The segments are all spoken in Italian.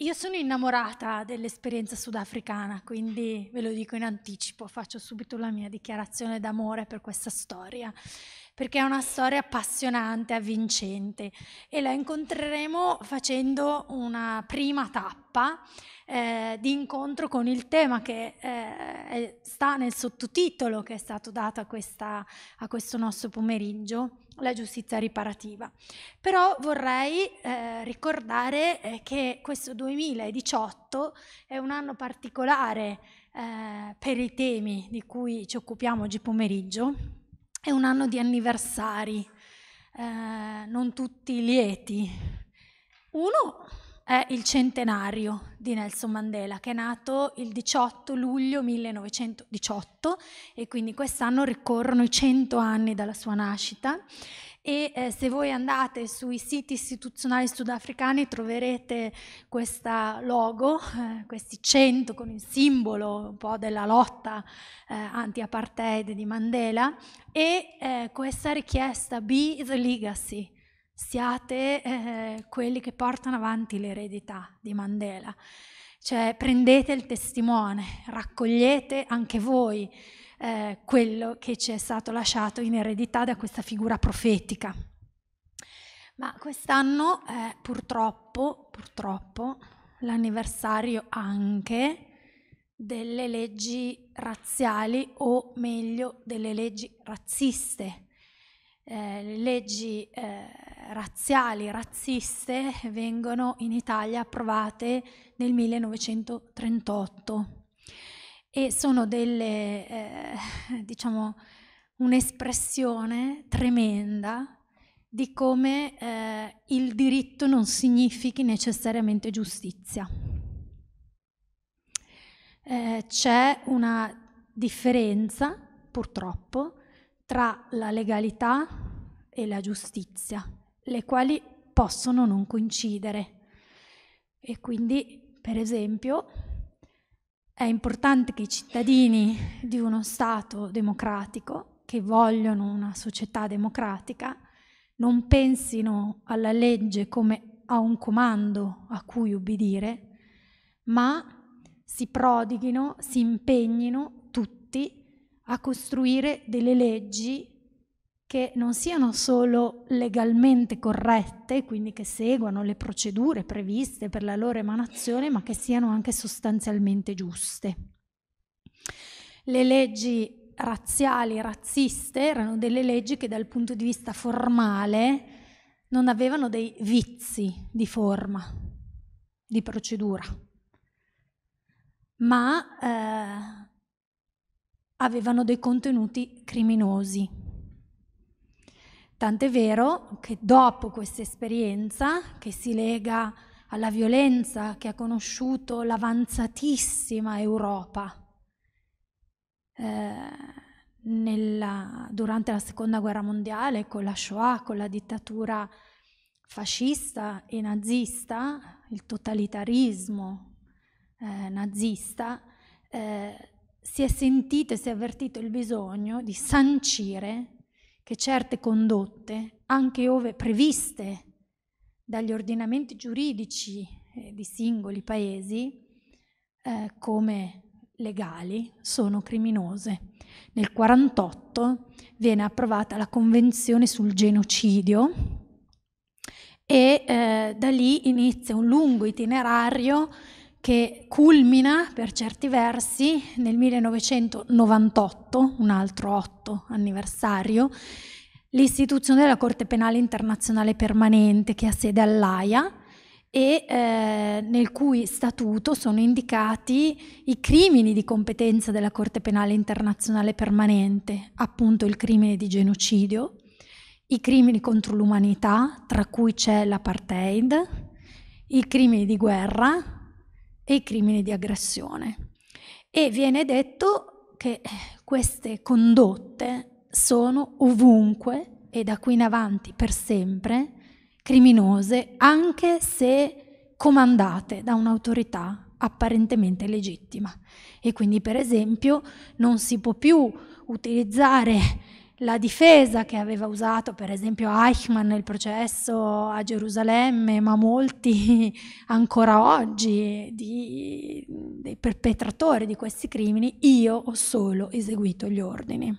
Io sono innamorata dell'esperienza sudafricana, quindi ve lo dico in anticipo, faccio subito la mia dichiarazione d'amore per questa storia perché è una storia appassionante, avvincente e la incontreremo facendo una prima tappa eh, di incontro con il tema che eh, sta nel sottotitolo che è stato dato a, questa, a questo nostro pomeriggio la giustizia riparativa. Però vorrei eh, ricordare eh, che questo 2018 è un anno particolare eh, per i temi di cui ci occupiamo oggi pomeriggio è un anno di anniversari, eh, non tutti lieti. Uno è il centenario di Nelson Mandela, che è nato il 18 luglio 1918 e quindi quest'anno ricorrono i 100 anni dalla sua nascita e eh, se voi andate sui siti istituzionali sudafricani troverete questo logo, eh, questi 100 con il simbolo un po' della lotta eh, anti-apartheid di Mandela e eh, questa richiesta Be the Legacy, siate eh, quelli che portano avanti l'eredità di Mandela, cioè prendete il testimone, raccogliete anche voi eh, quello che ci è stato lasciato in eredità da questa figura profetica. Ma quest'anno è eh, purtroppo, purtroppo l'anniversario anche delle leggi razziali o meglio delle leggi razziste. Eh, le leggi eh, razziali, razziste vengono in Italia approvate nel 1938 e sono delle, eh, diciamo, un'espressione tremenda di come eh, il diritto non significhi necessariamente giustizia. Eh, c'è una differenza, purtroppo, tra la legalità e la giustizia, le quali possono non coincidere. E quindi, per esempio, è importante che i cittadini di uno Stato democratico, che vogliono una società democratica, non pensino alla legge come a un comando a cui ubbidire, ma si prodighino, si impegnino tutti a costruire delle leggi che non siano solo legalmente corrette, quindi che seguano le procedure previste per la loro emanazione, ma che siano anche sostanzialmente giuste. Le leggi razziali, razziste, erano delle leggi che dal punto di vista formale non avevano dei vizi di forma, di procedura, ma eh, avevano dei contenuti criminosi Tant'è vero che dopo questa esperienza, che si lega alla violenza che ha conosciuto l'avanzatissima Europa eh, nella, durante la Seconda Guerra Mondiale, con la Shoah, con la dittatura fascista e nazista, il totalitarismo eh, nazista, eh, si è sentito e si è avvertito il bisogno di sancire che certe condotte, anche ove previste dagli ordinamenti giuridici eh, di singoli paesi, eh, come legali, sono criminose. Nel 1948 viene approvata la Convenzione sul genocidio e eh, da lì inizia un lungo itinerario che culmina per certi versi nel 1998, un altro otto anniversario, l'istituzione della Corte Penale Internazionale Permanente che ha sede all'AIA e eh, nel cui statuto sono indicati i crimini di competenza della Corte Penale Internazionale Permanente, appunto il crimine di genocidio, i crimini contro l'umanità, tra cui c'è l'apartheid, i crimini di guerra, e i crimini di aggressione. E viene detto che eh, queste condotte sono ovunque e da qui in avanti per sempre criminose, anche se comandate da un'autorità apparentemente legittima. E quindi, per esempio, non si può più utilizzare la difesa che aveva usato per esempio Eichmann nel processo a Gerusalemme, ma molti ancora oggi di, dei perpetratori di questi crimini, io ho solo eseguito gli ordini.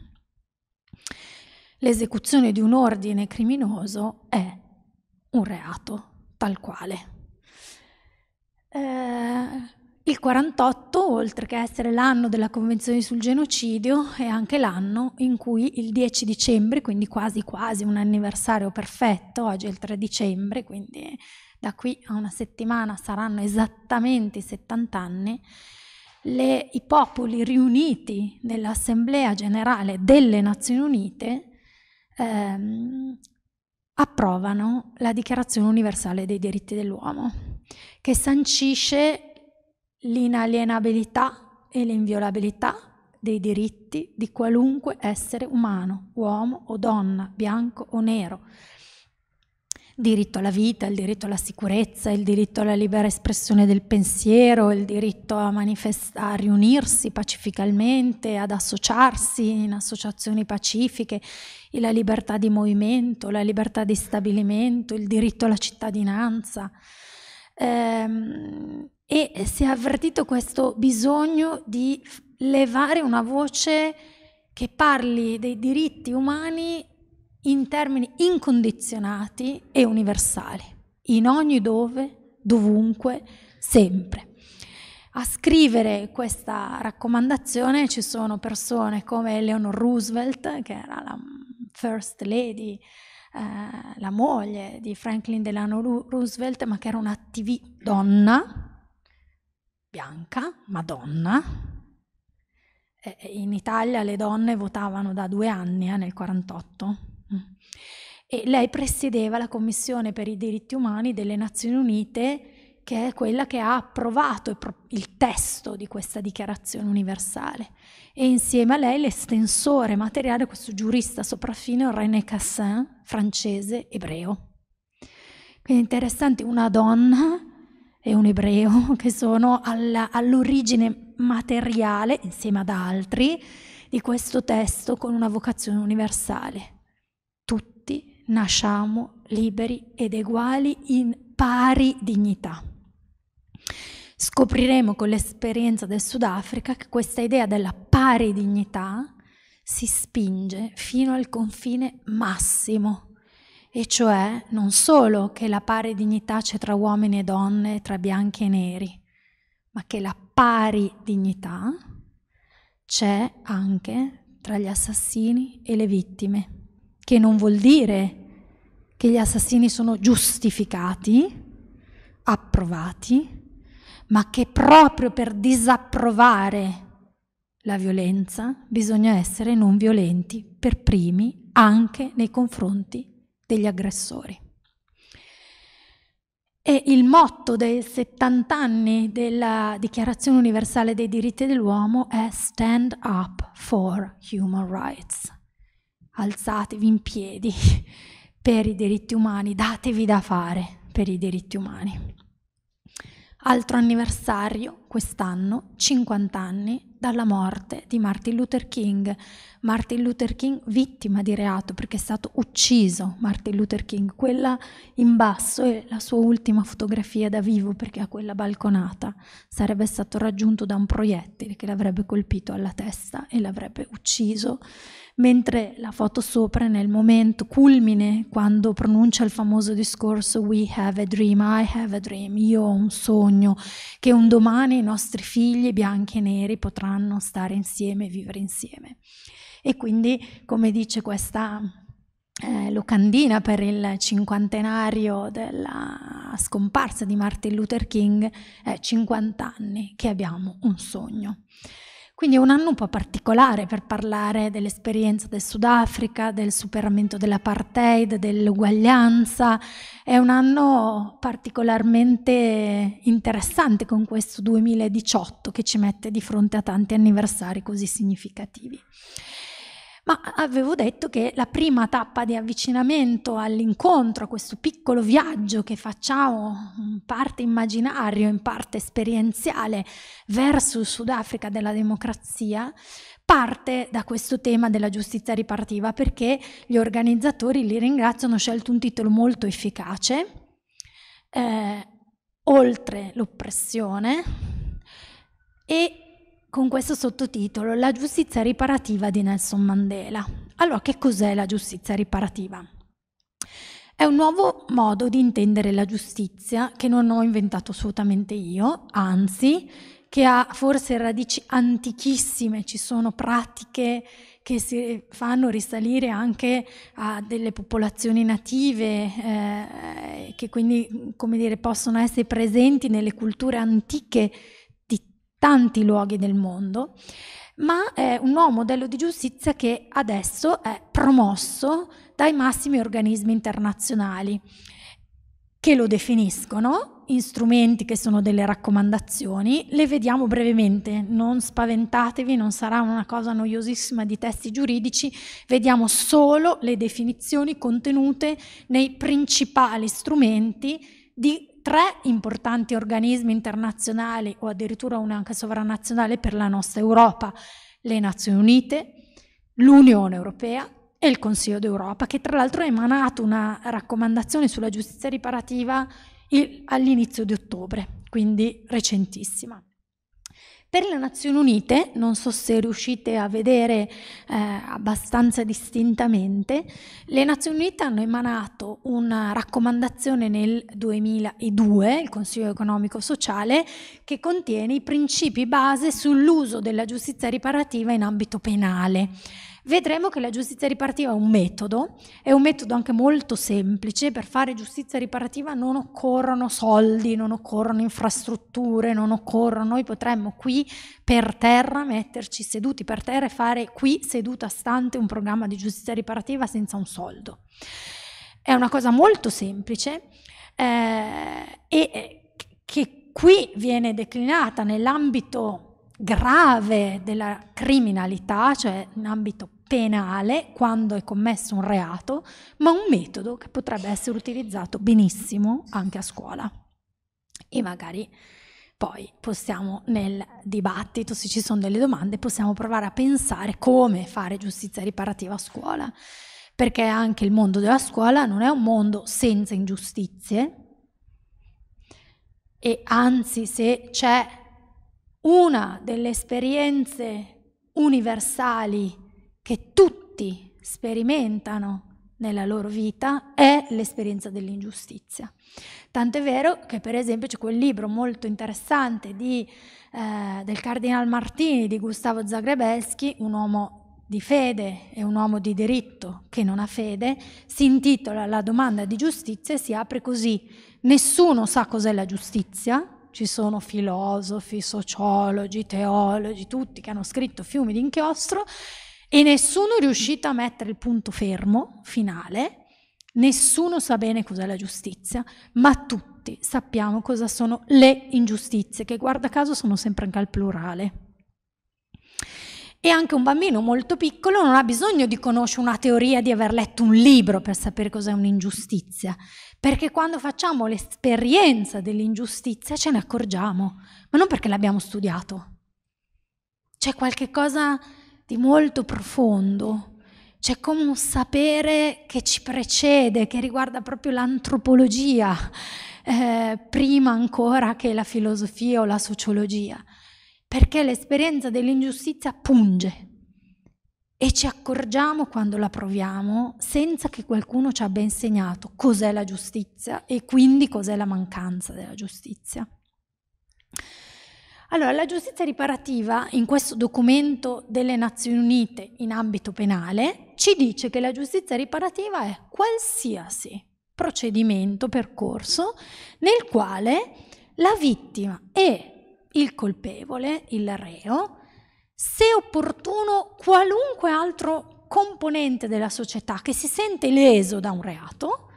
L'esecuzione di un ordine criminoso è un reato tal quale. Eh, il 48, oltre che essere l'anno della Convenzione sul genocidio, è anche l'anno in cui il 10 dicembre, quindi quasi quasi un anniversario perfetto, oggi è il 3 dicembre, quindi da qui a una settimana saranno esattamente 70 anni, le, i popoli riuniti nell'Assemblea generale delle Nazioni Unite ehm, approvano la Dichiarazione universale dei diritti dell'uomo, che sancisce l'inalienabilità e l'inviolabilità dei diritti di qualunque essere umano, uomo o donna, bianco o nero. Diritto alla vita, il diritto alla sicurezza, il diritto alla libera espressione del pensiero, il diritto a, a riunirsi pacificamente, ad associarsi in associazioni pacifiche, la libertà di movimento, la libertà di stabilimento, il diritto alla cittadinanza. Ehm, e si è avvertito questo bisogno di levare una voce che parli dei diritti umani in termini incondizionati e universali, in ogni dove, dovunque, sempre. A scrivere questa raccomandazione ci sono persone come Eleanor Roosevelt, che era la First Lady, eh, la moglie di Franklin Delano Roosevelt, ma che era una TV donna, bianca, Madonna. Eh, eh, in Italia le donne votavano da due anni, eh, nel 48. Mm. E lei presiedeva la Commissione per i diritti umani delle Nazioni Unite, che è quella che ha approvato il testo di questa dichiarazione universale. E insieme a lei l'estensore materiale, questo giurista sopraffino, René Cassin, francese, ebreo. Quindi interessante, una donna e un ebreo che sono alla, all'origine materiale, insieme ad altri, di questo testo con una vocazione universale. Tutti nasciamo liberi ed eguali in pari dignità. Scopriremo con l'esperienza del Sudafrica che questa idea della pari dignità si spinge fino al confine massimo e cioè non solo che la pari dignità c'è tra uomini e donne, tra bianchi e neri, ma che la pari dignità c'è anche tra gli assassini e le vittime, che non vuol dire che gli assassini sono giustificati, approvati, ma che proprio per disapprovare la violenza bisogna essere non violenti per primi anche nei confronti degli aggressori. E il motto dei 70 anni della Dichiarazione universale dei diritti dell'uomo è Stand up for human rights. Alzatevi in piedi per i diritti umani, datevi da fare per i diritti umani. Altro anniversario, quest'anno, 50 anni dalla morte di Martin Luther King. Martin Luther King vittima di reato perché è stato ucciso Martin Luther King. Quella in basso è la sua ultima fotografia da vivo perché a quella balconata sarebbe stato raggiunto da un proiettile che l'avrebbe colpito alla testa e l'avrebbe ucciso mentre la foto sopra nel momento culmine, quando pronuncia il famoso discorso We have a dream, I have a dream, io ho un sogno, che un domani i nostri figli bianchi e neri potranno stare insieme e vivere insieme. E quindi, come dice questa eh, locandina per il cinquantenario della scomparsa di Martin Luther King, è 50 anni che abbiamo un sogno. Quindi è un anno un po' particolare per parlare dell'esperienza del Sudafrica, del superamento dell'apartheid, dell'uguaglianza. È un anno particolarmente interessante con questo 2018 che ci mette di fronte a tanti anniversari così significativi ma avevo detto che la prima tappa di avvicinamento all'incontro, a questo piccolo viaggio che facciamo in parte immaginario, in parte esperienziale, verso il Sudafrica della democrazia, parte da questo tema della giustizia ripartiva perché gli organizzatori, li ringrazio, hanno scelto un titolo molto efficace, eh, oltre l'oppressione, e con questo sottotitolo La giustizia riparativa di Nelson Mandela. Allora, che cos'è la giustizia riparativa? È un nuovo modo di intendere la giustizia che non ho inventato assolutamente io, anzi, che ha forse radici antichissime, ci sono pratiche che si fanno risalire anche a delle popolazioni native, eh, che quindi, come dire, possono essere presenti nelle culture antiche tanti luoghi del mondo, ma è un nuovo modello di giustizia che adesso è promosso dai massimi organismi internazionali che lo definiscono in strumenti che sono delle raccomandazioni, le vediamo brevemente, non spaventatevi, non sarà una cosa noiosissima di testi giuridici, vediamo solo le definizioni contenute nei principali strumenti di tre importanti organismi internazionali o addirittura una anche sovranazionale per la nostra Europa, le Nazioni Unite, l'Unione Europea e il Consiglio d'Europa, che tra l'altro ha emanato una raccomandazione sulla giustizia riparativa all'inizio di ottobre, quindi recentissima. Per le Nazioni Unite, non so se riuscite a vedere eh, abbastanza distintamente, le Nazioni Unite hanno emanato una raccomandazione nel 2002, il Consiglio economico sociale, che contiene i principi base sull'uso della giustizia riparativa in ambito penale vedremo che la giustizia riparativa è un metodo, è un metodo anche molto semplice, per fare giustizia riparativa non occorrono soldi, non occorrono infrastrutture, non occorrono, noi potremmo qui per terra metterci seduti per terra e fare qui seduta stante un programma di giustizia riparativa senza un soldo. È una cosa molto semplice eh, e eh, che qui viene declinata nell'ambito grave della criminalità, cioè in ambito penale quando è commesso un reato, ma un metodo che potrebbe essere utilizzato benissimo anche a scuola. E magari poi possiamo nel dibattito, se ci sono delle domande, possiamo provare a pensare come fare giustizia riparativa a scuola, perché anche il mondo della scuola non è un mondo senza ingiustizie e anzi se c'è una delle esperienze universali che tutti sperimentano nella loro vita è l'esperienza dell'ingiustizia. Tant'è vero che per esempio c'è quel libro molto interessante di, eh, del Cardinal Martini di Gustavo Zagrebeschi, un uomo di fede e un uomo di diritto che non ha fede, si intitola La domanda di giustizia e si apre così. Nessuno sa cos'è la giustizia, ci sono filosofi, sociologi, teologi, tutti che hanno scritto fiumi d'inchiostro e nessuno è riuscito a mettere il punto fermo finale, nessuno sa bene cos'è la giustizia, ma tutti sappiamo cosa sono le ingiustizie, che guarda caso sono sempre anche al plurale. E anche un bambino molto piccolo non ha bisogno di conoscere una teoria, di aver letto un libro per sapere cos'è un'ingiustizia, perché quando facciamo l'esperienza dell'ingiustizia ce ne accorgiamo, ma non perché l'abbiamo studiato. C'è qualche cosa di molto profondo, c'è come un sapere che ci precede, che riguarda proprio l'antropologia, eh, prima ancora che la filosofia o la sociologia, perché l'esperienza dell'ingiustizia punge e ci accorgiamo quando la proviamo senza che qualcuno ci abbia insegnato cos'è la giustizia e quindi cos'è la mancanza della giustizia. Allora, la giustizia riparativa in questo documento delle Nazioni Unite in ambito penale ci dice che la giustizia riparativa è qualsiasi procedimento, percorso, nel quale la vittima e il colpevole, il reo, se opportuno qualunque altro componente della società che si sente leso da un reato,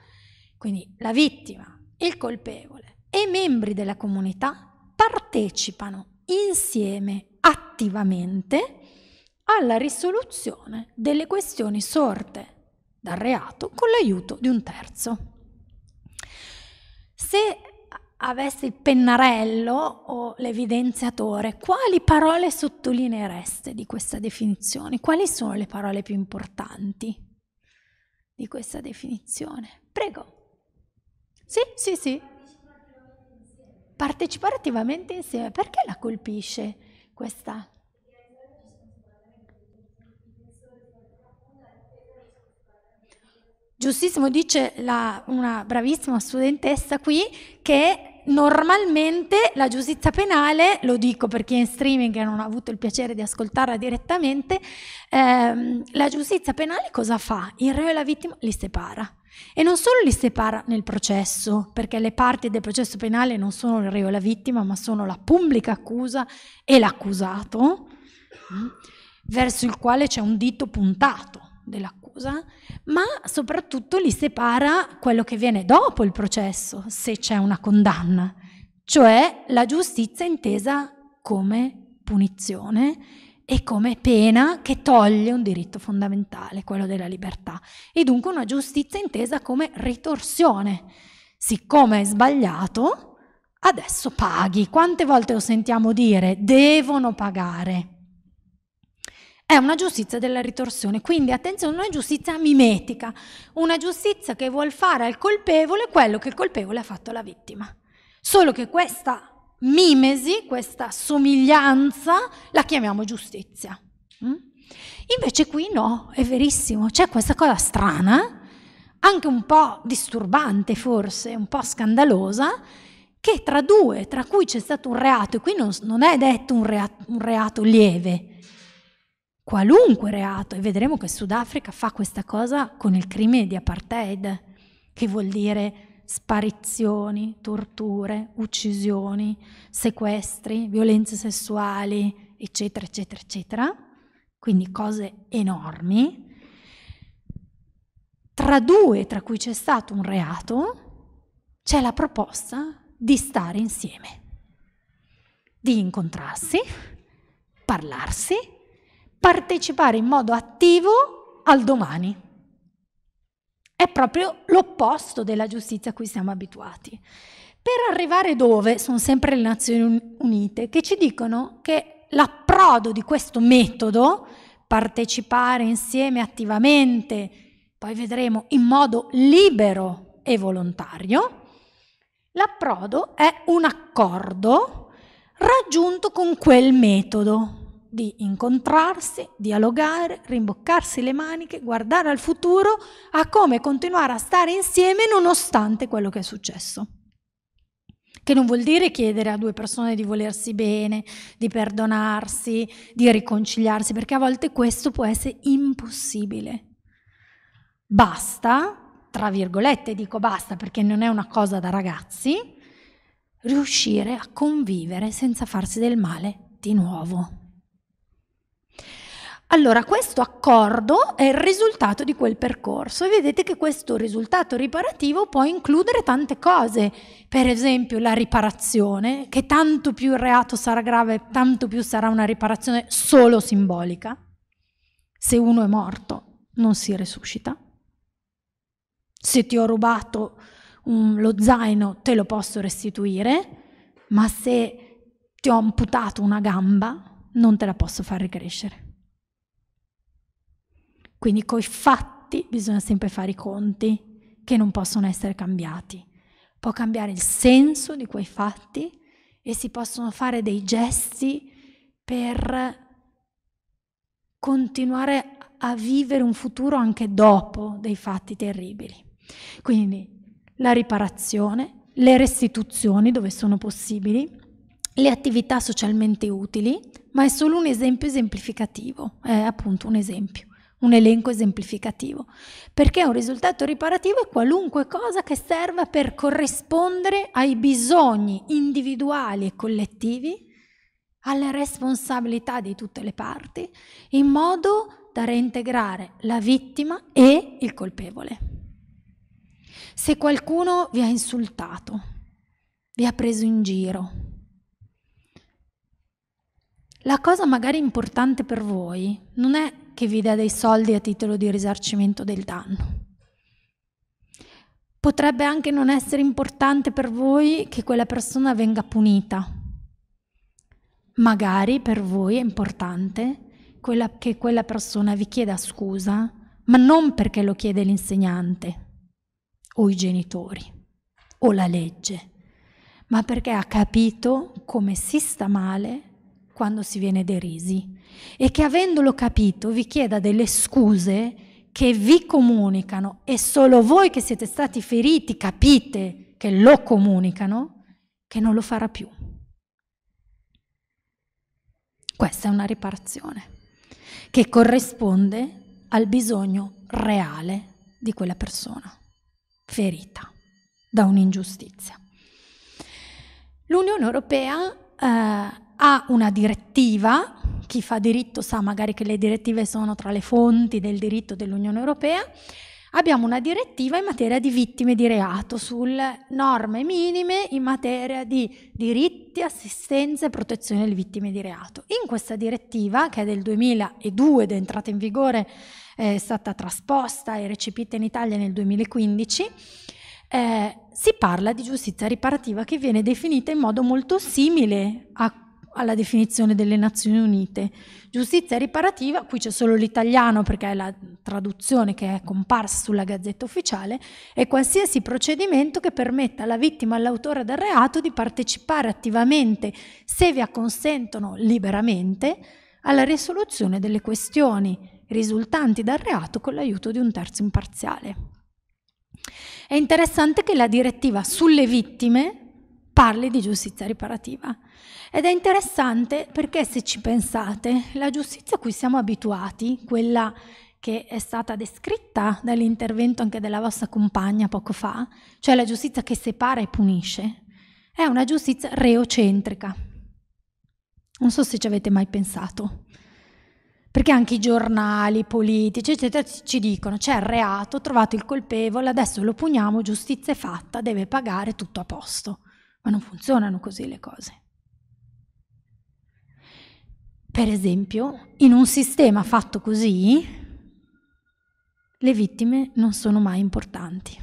quindi la vittima, il colpevole e i membri della comunità partecipano insieme attivamente alla risoluzione delle questioni sorte dal reato con l'aiuto di un terzo. Se avessi il pennarello o l'evidenziatore, quali parole sottolineereste di questa definizione? Quali sono le parole più importanti di questa definizione? Prego. Sì, sì, sì partecipare attivamente insieme, perché la colpisce questa? Giustissimo, dice la, una bravissima studentessa qui che normalmente la giustizia penale, lo dico per chi è in streaming e non ha avuto il piacere di ascoltarla direttamente, ehm, la giustizia penale cosa fa? Il re e la vittima li separa. E non solo li separa nel processo, perché le parti del processo penale non sono il reo e la vittima, ma sono la pubblica accusa e l'accusato, mm, verso il quale c'è un dito puntato dell'accusa, ma soprattutto li separa quello che viene dopo il processo, se c'è una condanna, cioè la giustizia intesa come punizione e come pena che toglie un diritto fondamentale, quello della libertà, e dunque una giustizia intesa come ritorsione. Siccome hai sbagliato, adesso paghi. Quante volte lo sentiamo dire devono pagare? È una giustizia della ritorsione, quindi attenzione, una giustizia mimetica, una giustizia che vuol fare al colpevole quello che il colpevole ha fatto alla vittima. Solo che questa mimesi, questa somiglianza, la chiamiamo giustizia. Mm? Invece qui no, è verissimo, c'è questa cosa strana, anche un po' disturbante forse, un po' scandalosa, che tra due, tra cui c'è stato un reato, e qui non, non è detto un reato, un reato lieve, qualunque reato, e vedremo che Sudafrica fa questa cosa con il crimine di apartheid, che vuol dire sparizioni, torture, uccisioni, sequestri, violenze sessuali, eccetera, eccetera, eccetera, quindi cose enormi, tra due tra cui c'è stato un reato, c'è la proposta di stare insieme, di incontrarsi, parlarsi, partecipare in modo attivo al domani. È proprio l'opposto della giustizia a cui siamo abituati. Per arrivare dove? Sono sempre le Nazioni Unite che ci dicono che l'approdo di questo metodo, partecipare insieme attivamente, poi vedremo in modo libero e volontario, l'approdo è un accordo raggiunto con quel metodo, di incontrarsi, dialogare, rimboccarsi le maniche, guardare al futuro, a come continuare a stare insieme nonostante quello che è successo. Che non vuol dire chiedere a due persone di volersi bene, di perdonarsi, di riconciliarsi, perché a volte questo può essere impossibile. Basta, tra virgolette dico basta perché non è una cosa da ragazzi, riuscire a convivere senza farsi del male di nuovo. Allora, questo accordo è il risultato di quel percorso e vedete che questo risultato riparativo può includere tante cose, per esempio la riparazione, che tanto più il reato sarà grave, tanto più sarà una riparazione solo simbolica. Se uno è morto, non si resuscita. Se ti ho rubato un, mm, lo zaino, te lo posso restituire, ma se ti ho amputato una gamba, non te la posso far ricrescere. Quindi coi fatti bisogna sempre fare i conti che non possono essere cambiati. Può cambiare il senso di quei fatti e si possono fare dei gesti per continuare a vivere un futuro anche dopo dei fatti terribili. Quindi la riparazione, le restituzioni dove sono possibili, le attività socialmente utili, ma è solo un esempio esemplificativo, è appunto un esempio un elenco esemplificativo, perché un risultato riparativo è qualunque cosa che serva per corrispondere ai bisogni individuali e collettivi, alle responsabilità di tutte le parti, in modo da reintegrare la vittima e il colpevole. Se qualcuno vi ha insultato, vi ha preso in giro, la cosa magari importante per voi non è che vi dà dei soldi a titolo di risarcimento del danno. Potrebbe anche non essere importante per voi che quella persona venga punita. Magari per voi è importante quella, che quella persona vi chieda scusa, ma non perché lo chiede l'insegnante o i genitori o la legge, ma perché ha capito come si sta male quando si viene derisi e che avendolo capito vi chieda delle scuse che vi comunicano e solo voi che siete stati feriti capite che lo comunicano, che non lo farà più. Questa è una riparazione che corrisponde al bisogno reale di quella persona ferita da un'ingiustizia. L'Unione Europea eh, ha una direttiva, chi fa diritto sa magari che le direttive sono tra le fonti del diritto dell'Unione Europea, abbiamo una direttiva in materia di vittime di reato sulle norme minime in materia di diritti, assistenza e protezione delle vittime di reato. In questa direttiva, che è del 2002 ed è entrata in vigore, è stata trasposta e recepita in Italia nel 2015, eh, si parla di giustizia riparativa che viene definita in modo molto simile a alla definizione delle Nazioni Unite. Giustizia riparativa, qui c'è solo l'italiano perché è la traduzione che è comparsa sulla gazzetta ufficiale, è qualsiasi procedimento che permetta alla vittima e all'autore del reato di partecipare attivamente, se vi acconsentono liberamente, alla risoluzione delle questioni risultanti dal reato con l'aiuto di un terzo imparziale. È interessante che la direttiva sulle vittime parli di giustizia riparativa. Ed è interessante perché se ci pensate, la giustizia a cui siamo abituati, quella che è stata descritta dall'intervento anche della vostra compagna poco fa, cioè la giustizia che separa e punisce, è una giustizia reocentrica. Non so se ci avete mai pensato, perché anche i giornali, i politici, eccetera, ci dicono c'è il reato, ho trovato il colpevole, adesso lo puniamo, giustizia è fatta, deve pagare, tutto a posto ma non funzionano così le cose. Per esempio, in un sistema fatto così, le vittime non sono mai importanti,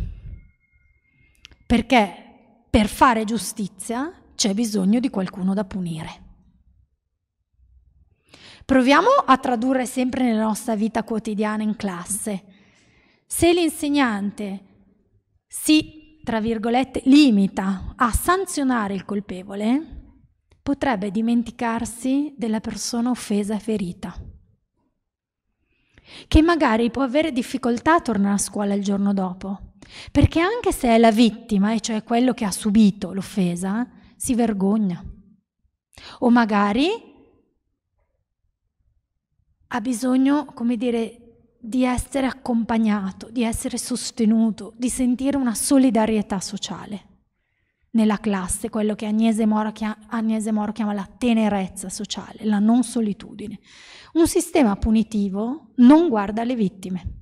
perché per fare giustizia c'è bisogno di qualcuno da punire. Proviamo a tradurre sempre nella nostra vita quotidiana in classe. Se l'insegnante si tra virgolette, limita a sanzionare il colpevole, potrebbe dimenticarsi della persona offesa e ferita, che magari può avere difficoltà a tornare a scuola il giorno dopo, perché anche se è la vittima, e cioè quello che ha subito l'offesa, si vergogna. O magari ha bisogno, come dire, di essere accompagnato, di essere sostenuto, di sentire una solidarietà sociale nella classe, quello che Agnese Moro, chiama, Agnese Moro chiama la tenerezza sociale, la non solitudine. Un sistema punitivo non guarda le vittime.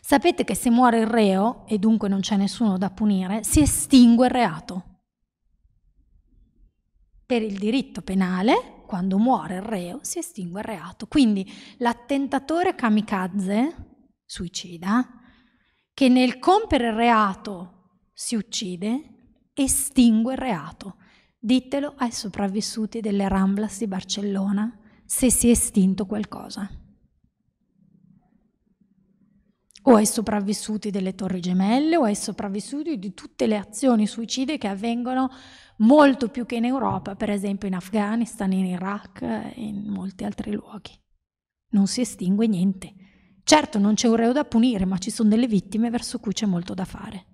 Sapete che se muore il reo, e dunque non c'è nessuno da punire, si estingue il reato. Per il diritto penale quando muore il reo si estingue il reato. Quindi l'attentatore kamikaze, suicida, che nel compiere il reato si uccide, estingue il reato. Ditelo ai sopravvissuti delle Ramblas di Barcellona se si è estinto qualcosa o ai sopravvissuti delle Torri Gemelle o ai sopravvissuti di tutte le azioni suicide che avvengono molto più che in Europa, per esempio in Afghanistan, in Iraq e eh, in molti altri luoghi. Non si estingue niente. Certo non c'è un reo da punire, ma ci sono delle vittime verso cui c'è molto da fare.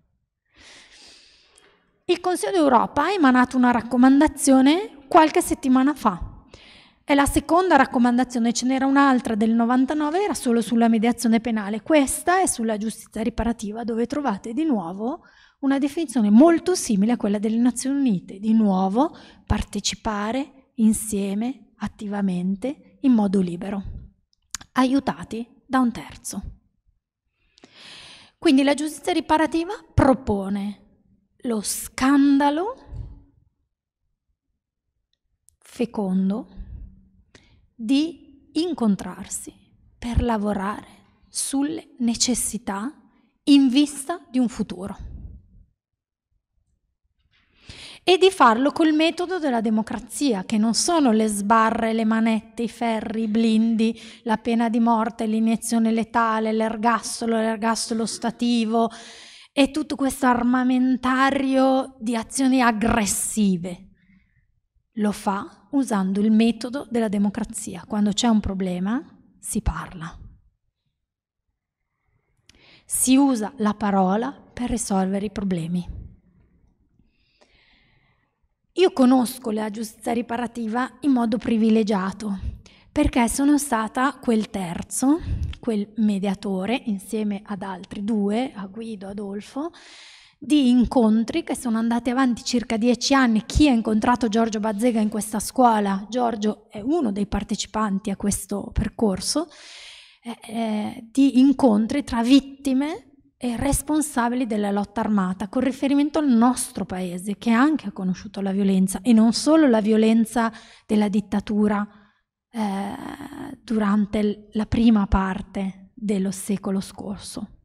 Il Consiglio d'Europa ha emanato una raccomandazione qualche settimana fa è la seconda raccomandazione, ce n'era un'altra del 99, era solo sulla mediazione penale. Questa è sulla giustizia riparativa, dove trovate di nuovo una definizione molto simile a quella delle Nazioni Unite. Di nuovo, partecipare insieme, attivamente, in modo libero, aiutati da un terzo. Quindi la giustizia riparativa propone lo scandalo fecondo di incontrarsi per lavorare sulle necessità in vista di un futuro e di farlo col metodo della democrazia, che non sono le sbarre, le manette, i ferri, i blindi, la pena di morte, l'iniezione letale, l'ergastolo, l'ergastolo stativo e tutto questo armamentario di azioni aggressive. Lo fa usando il metodo della democrazia. Quando c'è un problema si parla. Si usa la parola per risolvere i problemi. Io conosco la giustizia riparativa in modo privilegiato perché sono stata quel terzo, quel mediatore, insieme ad altri due, a Guido, Adolfo, di incontri che sono andati avanti circa dieci anni. Chi ha incontrato Giorgio Bazzega in questa scuola? Giorgio è uno dei partecipanti a questo percorso, eh, eh di incontri tra vittime e responsabili della lotta armata con riferimento al nostro paese che anche ha conosciuto la violenza e non solo la violenza della dittatura eh, durante la prima parte dello secolo scorso.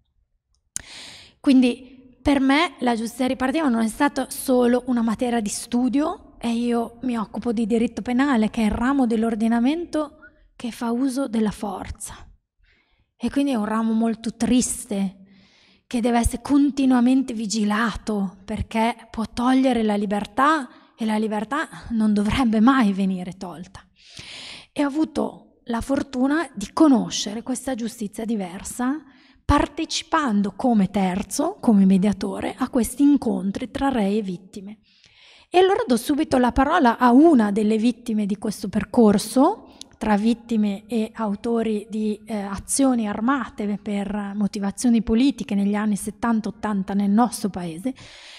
Quindi per me la giustizia riparativa non è stata solo una materia di studio e io mi occupo di diritto penale, che è il ramo dell'ordinamento che fa uso della forza. E quindi è un ramo molto triste, che deve essere continuamente vigilato, perché può togliere la libertà e la libertà non dovrebbe mai venire tolta. E ho avuto la fortuna di conoscere questa giustizia diversa partecipando come terzo, come mediatore, a questi incontri tra re e vittime. E allora do subito la parola a una delle vittime di questo percorso, tra vittime e autori di eh, azioni armate per motivazioni politiche negli anni 70-80 nel nostro paese,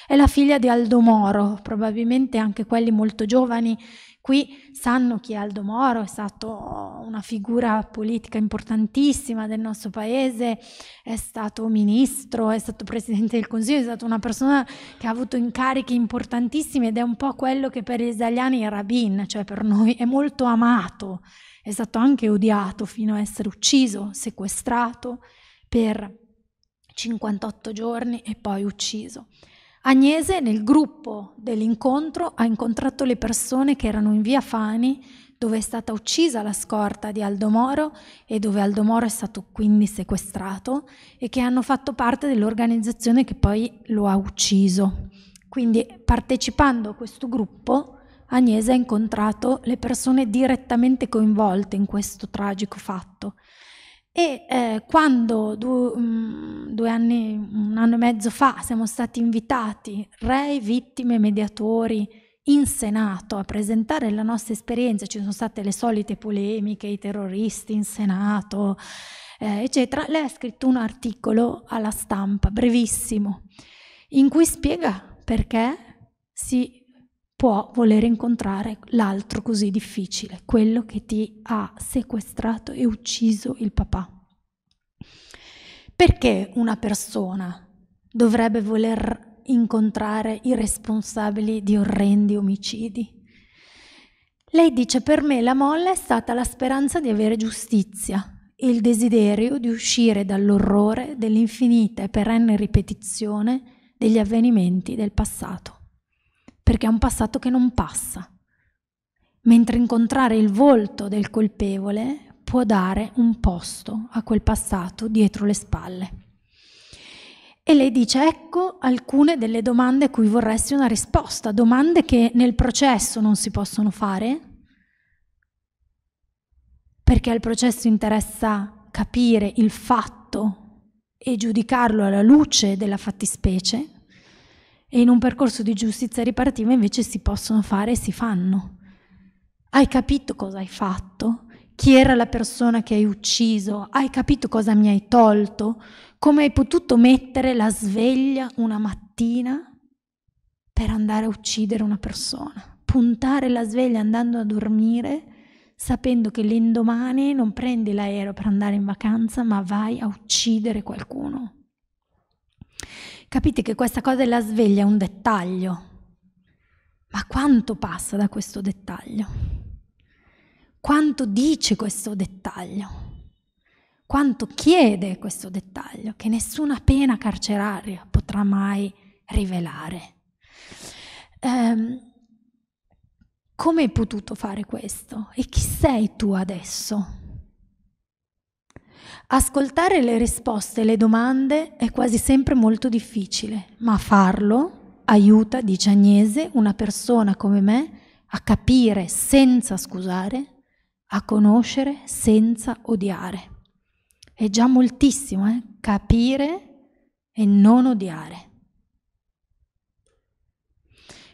è la figlia di Aldo Moro, probabilmente anche quelli molto giovani Qui sanno chi è Aldo Moro, è stato una figura politica importantissima del nostro paese, è stato ministro, è stato presidente del Consiglio, è stata una persona che ha avuto incarichi importantissimi ed è un po' quello che per gli italiani è Rabin, cioè per noi è molto amato, è stato anche odiato fino a essere ucciso, sequestrato per 58 giorni e poi ucciso. Agnese nel gruppo dell'incontro ha incontrato le persone che erano in via Fani dove è stata uccisa la scorta di Aldo Moro e dove Aldo Moro è stato quindi sequestrato e che hanno fatto parte dell'organizzazione che poi lo ha ucciso. Quindi partecipando a questo gruppo Agnese ha incontrato le persone direttamente coinvolte in questo tragico fatto e eh, quando du, mh, mm, due anni, un anno e mezzo fa, siamo stati invitati, re, vittime, mediatori, in Senato a presentare la nostra esperienza, ci sono state le solite polemiche, i terroristi in Senato, eh, eccetera, lei ha scritto un articolo alla stampa, brevissimo, in cui spiega perché si può voler incontrare l'altro così difficile, quello che ti ha sequestrato e ucciso il papà. Perché una persona dovrebbe voler incontrare i responsabili di orrendi omicidi? Lei dice per me la molla è stata la speranza di avere giustizia e il desiderio di uscire dall'orrore dell'infinita e perenne ripetizione degli avvenimenti del passato perché è un passato che non passa. Mentre incontrare il volto del colpevole può dare un posto a quel passato dietro le spalle. E lei dice, ecco alcune delle domande a cui vorresti una risposta, domande che nel processo non si possono fare, perché al processo interessa capire il fatto e giudicarlo alla luce della fattispecie, e in un percorso di giustizia ripartiva invece si possono fare e si fanno. Hai capito cosa hai fatto? Chi era la persona che hai ucciso? Hai capito cosa mi hai tolto? Come hai potuto mettere la sveglia una mattina per andare a uccidere una persona? Puntare la sveglia andando a dormire sapendo che l'indomani non prendi l'aereo per andare in vacanza, ma vai a uccidere qualcuno capite che questa cosa della sveglia è un dettaglio. Ma quanto passa da questo dettaglio? Quanto dice questo dettaglio? Quanto chiede questo dettaglio che nessuna pena carceraria potrà mai rivelare? Ehm, come hai potuto fare questo? E chi sei tu adesso? Ascoltare le risposte e le domande è quasi sempre molto difficile, ma farlo aiuta, dice Agnese, una persona come me a capire senza scusare, a conoscere senza odiare. È già moltissimo, eh? capire e non odiare.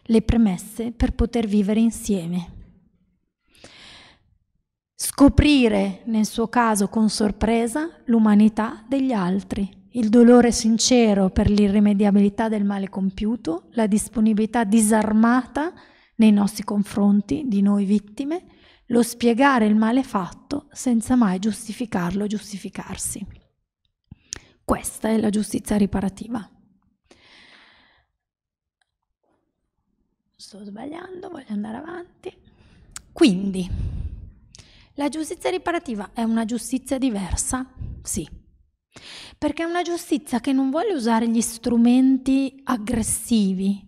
Le premesse per poter vivere insieme scoprire nel suo caso con sorpresa l'umanità degli altri, il dolore sincero per l'irrimediabilità del male compiuto, la disponibilità disarmata nei nostri confronti di noi vittime, lo spiegare il male fatto senza mai giustificarlo o giustificarsi. Questa è la giustizia riparativa. Sto sbagliando, voglio andare avanti. Quindi, la giustizia riparativa è una giustizia diversa? Sì. Perché è una giustizia che non vuole usare gli strumenti aggressivi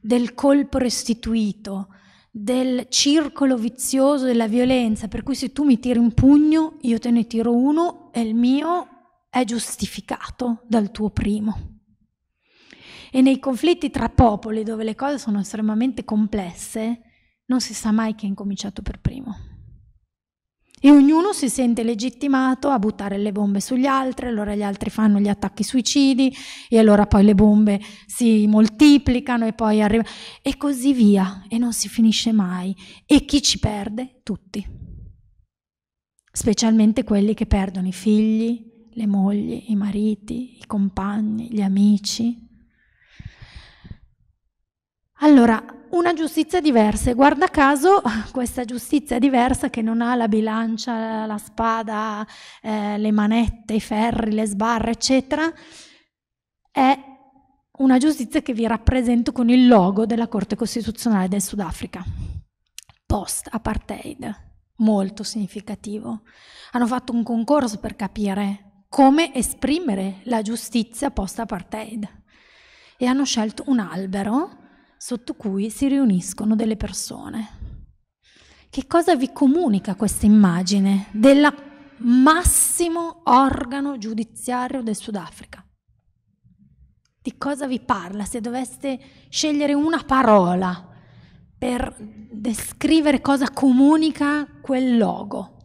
del colpo restituito, del circolo vizioso della violenza, per cui se tu mi tiri un pugno, io te ne tiro uno e il mio è giustificato dal tuo primo. E nei conflitti tra popoli, dove le cose sono estremamente complesse, non si sa mai chi ha incominciato per primo e ognuno si sente legittimato a buttare le bombe sugli altri, allora gli altri fanno gli attacchi suicidi e allora poi le bombe si moltiplicano e poi arriva e così via e non si finisce mai e chi ci perde? Tutti. Specialmente quelli che perdono i figli, le mogli, i mariti, i compagni, gli amici. Allora, una giustizia diversa e guarda caso questa giustizia diversa che non ha la bilancia, la spada, eh, le manette, i ferri, le sbarre, eccetera, è una giustizia che vi rappresento con il logo della Corte Costituzionale del Sudafrica, post-apartheid, molto significativo. Hanno fatto un concorso per capire come esprimere la giustizia post-apartheid e hanno scelto un albero sotto cui si riuniscono delle persone. Che cosa vi comunica questa immagine del massimo organo giudiziario del Sudafrica? Di cosa vi parla? Se doveste scegliere una parola per descrivere cosa comunica quel logo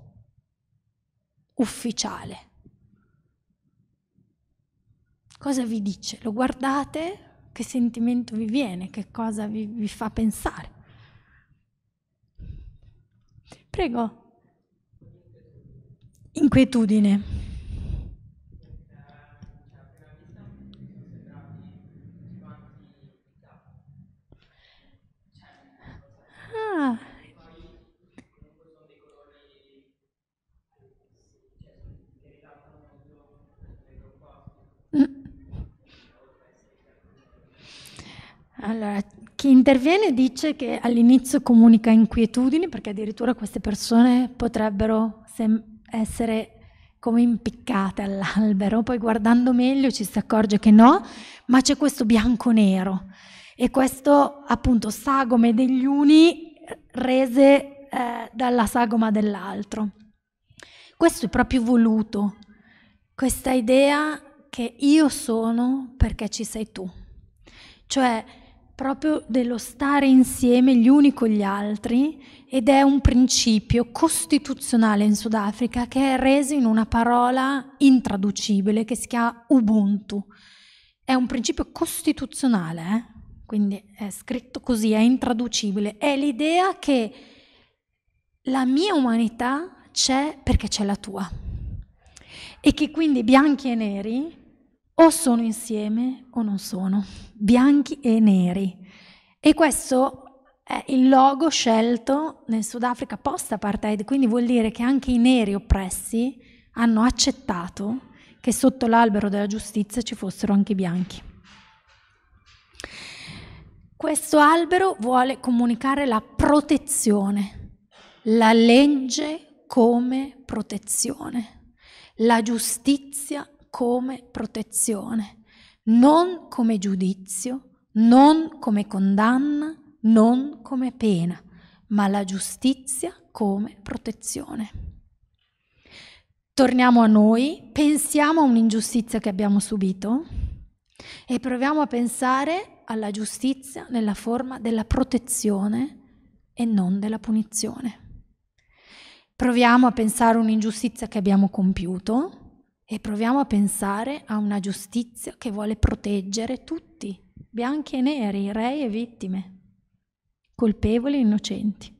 ufficiale, cosa vi dice? Lo guardate, che sentimento vi viene, che cosa vi, vi fa pensare. Prego. Inquietudine. Allora, chi interviene dice che all'inizio comunica inquietudini perché addirittura queste persone potrebbero essere come impiccate all'albero, poi guardando meglio ci si accorge che no, ma c'è questo bianco-nero e questo appunto sagome degli uni rese eh, dalla sagoma dell'altro. Questo è proprio voluto, questa idea che io sono perché ci sei tu. Cioè proprio dello stare insieme gli uni con gli altri ed è un principio costituzionale in Sudafrica che è reso in una parola intraducibile che si chiama Ubuntu. È un principio costituzionale, eh? quindi è scritto così, è intraducibile. È l'idea che la mia umanità c'è perché c'è la tua. E che quindi bianchi e neri o sono insieme o non sono, bianchi e neri. E questo è il logo scelto nel Sudafrica post-apartheid, quindi vuol dire che anche i neri oppressi hanno accettato che sotto l'albero della giustizia ci fossero anche i bianchi. Questo albero vuole comunicare la protezione, la legge come protezione, la giustizia come protezione, non come giudizio, non come condanna, non come pena, ma la giustizia come protezione. Torniamo a noi, pensiamo a un'ingiustizia che abbiamo subito e proviamo a pensare alla giustizia nella forma della protezione e non della punizione. Proviamo a pensare a un'ingiustizia che abbiamo compiuto e proviamo a pensare a una giustizia che vuole proteggere tutti, bianchi e neri, rei e vittime, colpevoli e innocenti.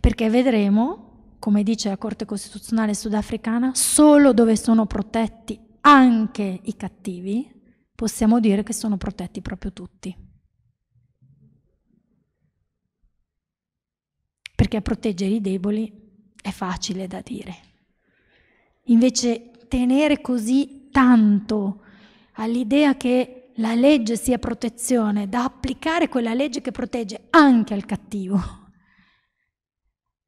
Perché vedremo, come dice la Corte Costituzionale sudafricana, solo dove sono protetti anche i cattivi, possiamo dire che sono protetti proprio tutti. Perché proteggere i deboli è facile da dire. Invece tenere così tanto all'idea che la legge sia protezione, da applicare quella legge che protegge anche al cattivo,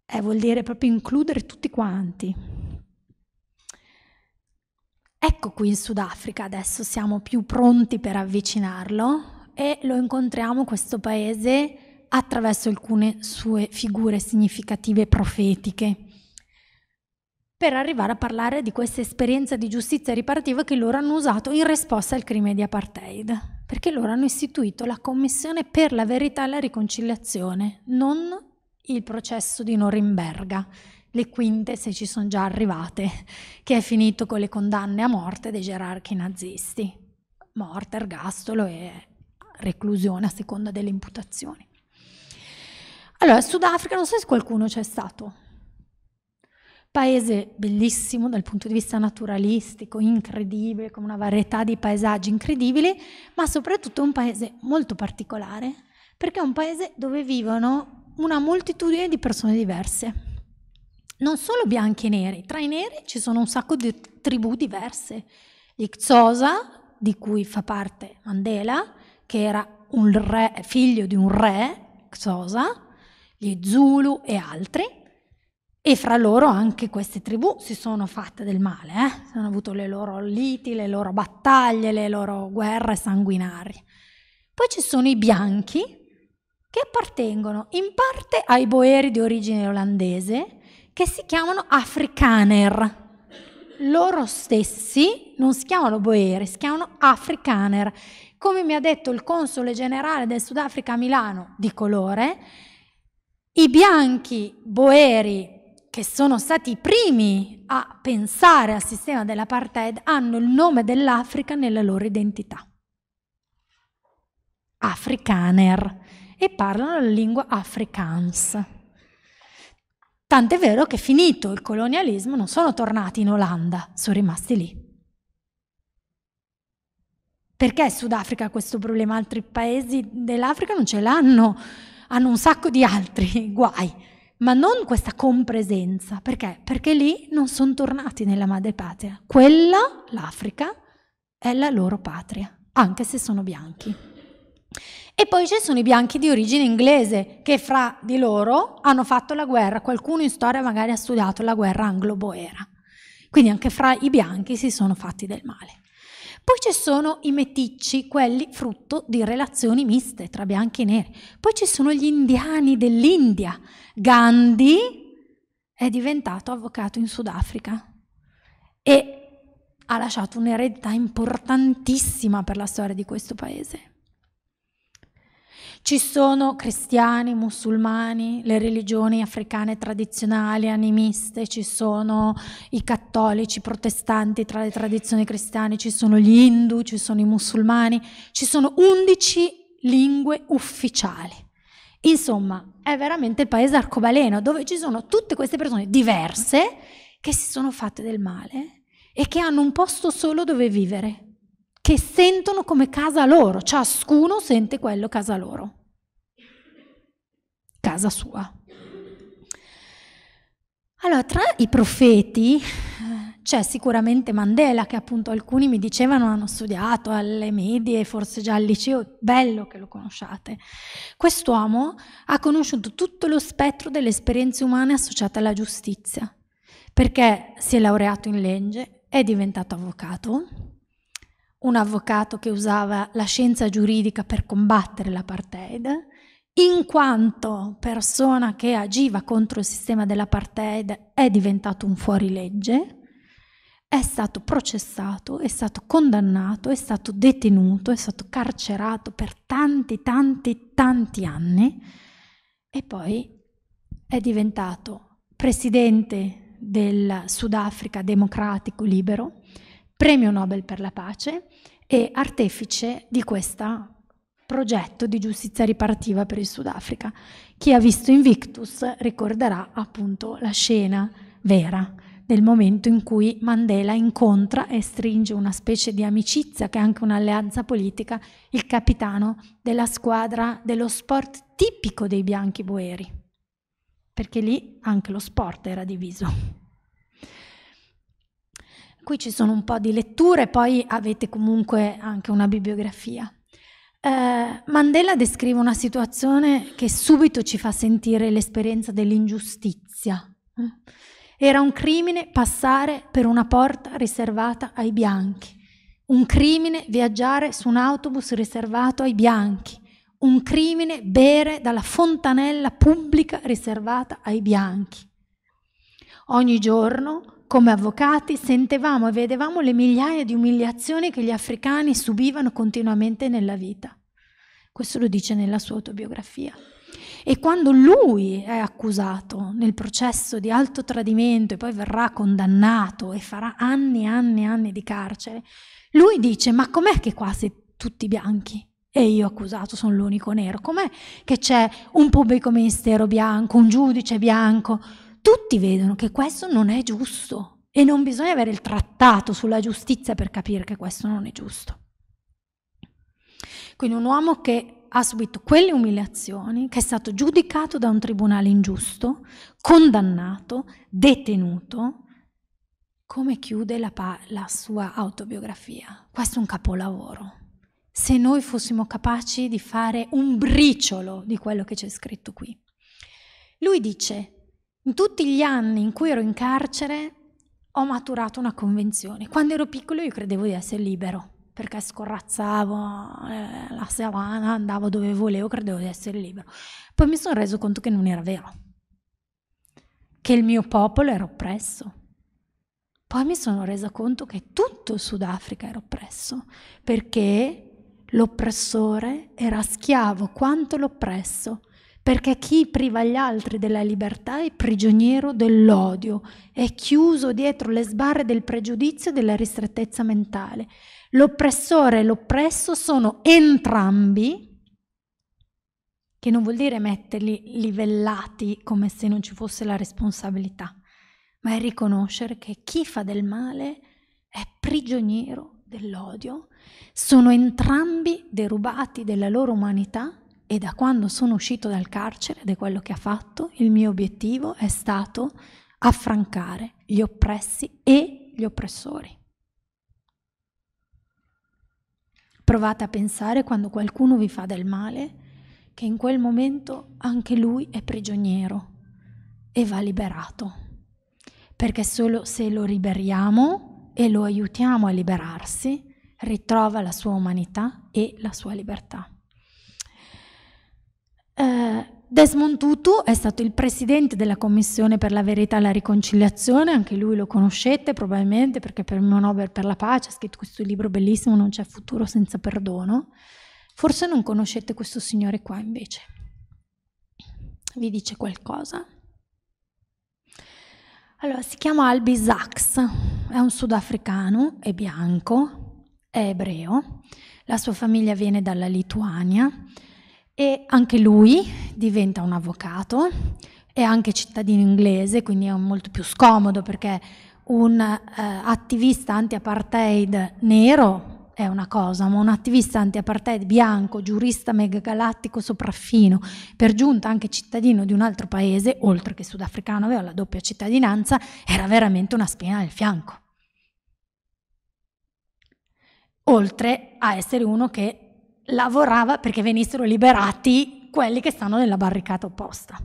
eh, vuol dire proprio includere tutti quanti. Ecco qui in Sudafrica adesso siamo più pronti per avvicinarlo e lo incontriamo questo paese attraverso alcune sue figure significative profetiche per arrivare a parlare di questa esperienza di giustizia riparativa che loro hanno usato in risposta al crimine di apartheid, perché loro hanno istituito la Commissione per la verità e la riconciliazione, non il processo di Norimberga, le quinte se ci sono già arrivate, che è finito con le condanne a morte dei gerarchi nazisti, morte, ergastolo e reclusione a seconda delle imputazioni. Allora, Sudafrica, non so se qualcuno c'è stato, Paese bellissimo dal punto di vista naturalistico, incredibile, con una varietà di paesaggi incredibili, ma soprattutto un paese molto particolare, perché è un paese dove vivono una moltitudine di persone diverse. Non solo bianchi e neri, tra i neri ci sono un sacco di tribù diverse. Gli Xhosa, di cui fa parte Mandela, che era un re, figlio di un re, Xosa, gli Zulu e altri, e fra loro anche queste tribù si sono fatte del male, eh? hanno avuto le loro liti, le loro battaglie, le loro guerre sanguinarie. Poi ci sono i bianchi che appartengono in parte ai boeri di origine olandese che si chiamano afrikaner. Loro stessi non si chiamano boeri, si chiamano afrikaner. Come mi ha detto il console generale del Sudafrica a Milano di colore, i bianchi boeri che sono stati i primi a pensare al sistema dell'apartheid hanno il nome dell'Africa nella loro identità. Afrikaner e parlano la lingua afrikaans. Tant'è vero che finito il colonialismo non sono tornati in Olanda, sono rimasti lì. Perché Sudafrica ha questo problema? Altri paesi dell'Africa non ce l'hanno, hanno un sacco di altri guai ma non questa compresenza, perché? Perché lì non sono tornati nella madre patria. Quella, l'Africa, è la loro patria, anche se sono bianchi. E poi ci sono i bianchi di origine inglese che fra di loro hanno fatto la guerra, qualcuno in storia magari ha studiato la guerra anglo-boera. Quindi anche fra i bianchi si sono fatti del male. Poi ci sono i meticci, quelli frutto di relazioni miste tra bianchi e neri. Poi ci sono gli indiani dell'India. Gandhi è diventato avvocato in Sudafrica e ha lasciato un'eredità importantissima per la storia di questo paese. Ci sono cristiani, musulmani, le religioni africane tradizionali, animiste, ci sono i cattolici, i protestanti tra le tradizioni cristiane, ci sono gli hindu, ci sono i musulmani, ci sono 11 lingue ufficiali. Insomma, è veramente il paese arcobaleno dove ci sono tutte queste persone diverse che si sono fatte del male e che hanno un posto solo dove vivere che sentono come casa loro, ciascuno sente quello casa loro, casa sua. Allora, tra i profeti eh, c'è sicuramente Mandela, che appunto alcuni mi dicevano hanno studiato alle medie, forse già al liceo, bello che lo conosciate. Quest'uomo ha conosciuto tutto lo spettro delle esperienze umane associate alla giustizia, perché si è laureato in legge, è diventato avvocato, un avvocato che usava la scienza giuridica per combattere l'apartheid, in quanto persona che agiva contro il sistema dell'apartheid è diventato un fuorilegge, è stato processato, è stato condannato, è stato detenuto, è stato carcerato per tanti, tanti, tanti anni e poi è diventato presidente del Sudafrica democratico libero premio Nobel per la pace e artefice di questo progetto di giustizia riparativa per il Sudafrica. Chi ha visto Invictus ricorderà appunto la scena vera del momento in cui Mandela incontra e stringe una specie di amicizia, che è anche un'alleanza politica, il capitano della squadra dello sport tipico dei bianchi boeri, perché lì anche lo sport era diviso qui ci sono un po' di letture, poi avete comunque anche una bibliografia. Eh, Mandela descrive una situazione che subito ci fa sentire l'esperienza dell'ingiustizia. Era un crimine passare per una porta riservata ai bianchi, un crimine viaggiare su un autobus riservato ai bianchi, un crimine bere dalla fontanella pubblica riservata ai bianchi. Ogni giorno come avvocati sentevamo e vedevamo le migliaia di umiliazioni che gli africani subivano continuamente nella vita. Questo lo dice nella sua autobiografia. E quando lui è accusato nel processo di alto tradimento e poi verrà condannato e farà anni e anni e anni di carcere, lui dice: Ma com'è che qua siete tutti bianchi? E io accusato sono l'unico nero. Com'è che c'è un pubblico ministero bianco, un giudice bianco? tutti vedono che questo non è giusto e non bisogna avere il trattato sulla giustizia per capire che questo non è giusto. Quindi un uomo che ha subito quelle umiliazioni, che è stato giudicato da un tribunale ingiusto, condannato, detenuto, come chiude la, la sua autobiografia? Questo è un capolavoro. Se noi fossimo capaci di fare un briciolo di quello che c'è scritto qui. Lui dice, in tutti gli anni in cui ero in carcere ho maturato una convenzione. Quando ero piccolo io credevo di essere libero, perché scorrazzavo eh, la savana, andavo dove volevo, credevo di essere libero. Poi mi sono reso conto che non era vero, che il mio popolo era oppresso. Poi mi sono resa conto che tutto il Sudafrica era oppresso, perché l'oppressore era schiavo quanto l'oppresso perché chi priva gli altri della libertà è prigioniero dell'odio, è chiuso dietro le sbarre del pregiudizio e della ristrettezza mentale. L'oppressore e l'oppresso sono entrambi, che non vuol dire metterli livellati come se non ci fosse la responsabilità, ma è riconoscere che chi fa del male è prigioniero dell'odio, sono entrambi derubati della loro umanità e da quando sono uscito dal carcere, ed è quello che ha fatto, il mio obiettivo è stato affrancare gli oppressi e gli oppressori. Provate a pensare quando qualcuno vi fa del male, che in quel momento anche lui è prigioniero e va liberato, perché solo se lo liberiamo e lo aiutiamo a liberarsi, ritrova la sua umanità e la sua libertà. Eh, Desmond Tutu è stato il presidente della Commissione per la Verità e la Riconciliazione, anche lui lo conoscete probabilmente perché per il mio Nobel per la pace ha scritto questo libro bellissimo Non c'è futuro senza perdono. Forse non conoscete questo signore qua invece. Vi dice qualcosa? Allora, si chiama Albi Sachs, è un sudafricano, è bianco, è ebreo, la sua famiglia viene dalla Lituania e anche lui diventa un avvocato, e anche cittadino inglese, quindi è molto più scomodo perché un eh, attivista anti-apartheid nero è una cosa, ma un attivista anti-apartheid bianco, giurista megagalattico sopraffino, per giunta anche cittadino di un altro paese, oltre che sudafricano, aveva la doppia cittadinanza, era veramente una spina nel fianco. Oltre a essere uno che lavorava perché venissero liberati quelli che stanno nella barricata opposta.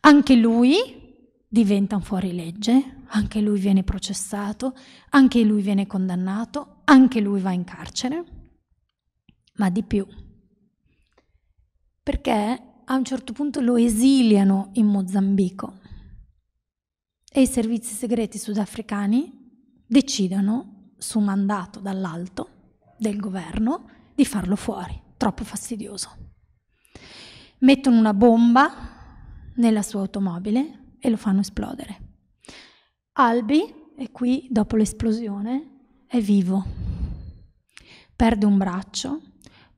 Anche lui diventa un fuorilegge, anche lui viene processato, anche lui viene condannato, anche lui va in carcere, ma di più. Perché a un certo punto lo esiliano in Mozambico e i servizi segreti sudafricani decidono, su mandato dall'alto del governo, di farlo fuori, troppo fastidioso. Mettono una bomba nella sua automobile e lo fanno esplodere. Albi è qui dopo l'esplosione, è vivo. Perde un braccio,